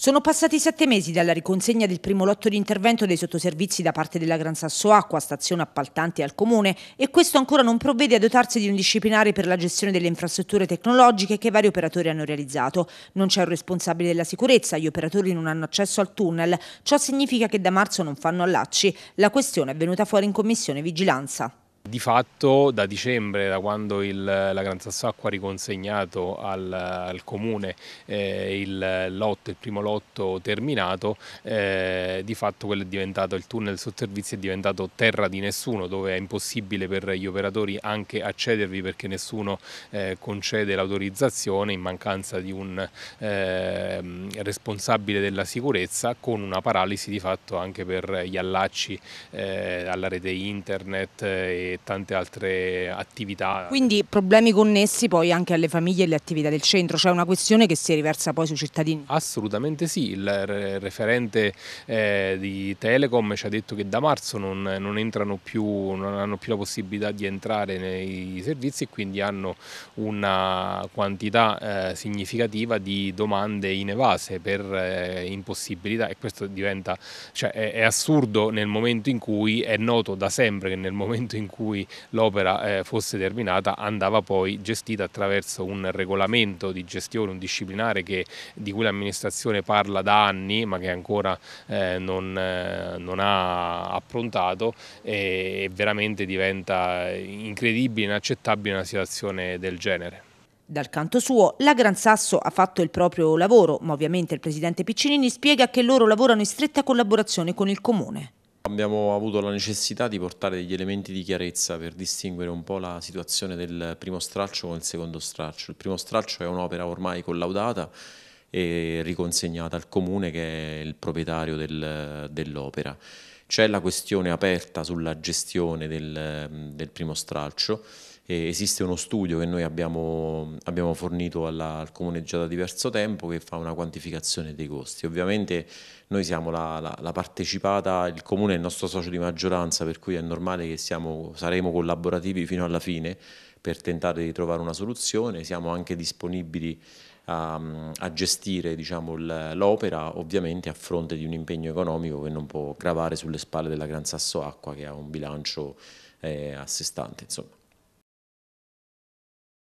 Sono passati sette mesi dalla riconsegna del primo lotto di intervento dei sottoservizi da parte della Gran Sasso Acqua, stazione appaltante al Comune, e questo ancora non provvede a dotarsi di un disciplinare per la gestione delle infrastrutture tecnologiche che vari operatori hanno realizzato. Non c'è un responsabile della sicurezza, gli operatori non hanno accesso al tunnel, ciò significa che da marzo non fanno allacci. La questione è venuta fuori in Commissione Vigilanza. Di fatto da dicembre, da quando il, la Gran Sassacqua ha riconsegnato al, al comune eh, il, lotto, il primo lotto terminato, eh, di fatto quello è diventato, il tunnel sottervizio è diventato terra di nessuno, dove è impossibile per gli operatori anche accedervi perché nessuno eh, concede l'autorizzazione in mancanza di un ehm, responsabile della sicurezza, con una paralisi di fatto anche per gli allacci eh, alla rete internet eh, e tante altre attività. Quindi problemi connessi poi anche alle famiglie e alle attività del centro, cioè una questione che si riversa poi sui cittadini? Assolutamente sì, il referente eh, di Telecom ci ha detto che da marzo non, non, entrano più, non hanno più la possibilità di entrare nei servizi e quindi hanno una quantità eh, significativa di domande in evase per eh, impossibilità e questo diventa, cioè, è, è assurdo nel momento in cui è noto da sempre che nel momento in cui cui l'opera eh, fosse terminata andava poi gestita attraverso un regolamento di gestione, un disciplinare che, di cui l'amministrazione parla da anni ma che ancora eh, non, eh, non, ha approntato e veramente diventa incredibile, inaccettabile una situazione del genere. Dal canto suo, la Gran Sasso ha fatto il proprio lavoro, ma ovviamente il presidente Piccinini spiega che loro lavorano in stretta collaborazione con il comune. Abbiamo avuto la necessità di portare degli elementi di chiarezza per distinguere un po' la situazione del primo stralcio con il secondo stralcio. Il primo stralcio è un'opera ormai collaudata e riconsegnata al comune che è il proprietario del, dell'opera. C'è la questione aperta sulla gestione del, del primo stralcio eh, esiste uno studio che noi abbiamo, abbiamo fornito alla, al comune già da diverso tempo che fa una quantificazione dei costi. Ovviamente noi siamo la, la, la partecipata, il comune è il nostro socio di maggioranza per cui è normale che siamo, saremo collaborativi fino alla fine per tentare di trovare una soluzione, siamo anche disponibili a, a, gestire diciamo, l'opera ovviamente a fronte di un impegno economico che non può gravare sulle spalle della Gran Sasso Acqua che ha un bilancio eh, a sé stante. Insomma.